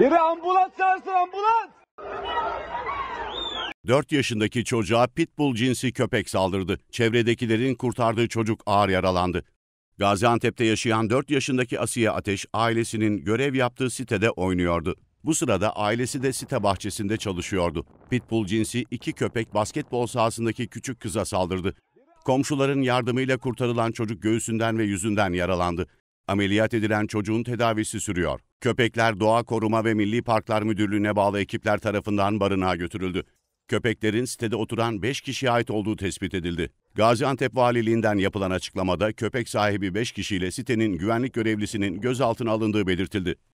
Biri ambulans çağırsın ambulans. 4 yaşındaki çocuğa pitbull cinsi köpek saldırdı. Çevredekilerin kurtardığı çocuk ağır yaralandı. Gaziantep'te yaşayan 4 yaşındaki Asiye Ateş ailesinin görev yaptığı sitede oynuyordu. Bu sırada ailesi de site bahçesinde çalışıyordu. Pitbull cinsi iki köpek basketbol sahasındaki küçük kıza saldırdı. Komşuların yardımıyla kurtarılan çocuk göğsünden ve yüzünden yaralandı. Ameliyat edilen çocuğun tedavisi sürüyor. Köpekler Doğa Koruma ve Milli Parklar Müdürlüğü'ne bağlı ekipler tarafından barınağa götürüldü. Köpeklerin sitede oturan 5 kişiye ait olduğu tespit edildi. Gaziantep Valiliğinden yapılan açıklamada köpek sahibi 5 kişiyle sitenin güvenlik görevlisinin gözaltına alındığı belirtildi.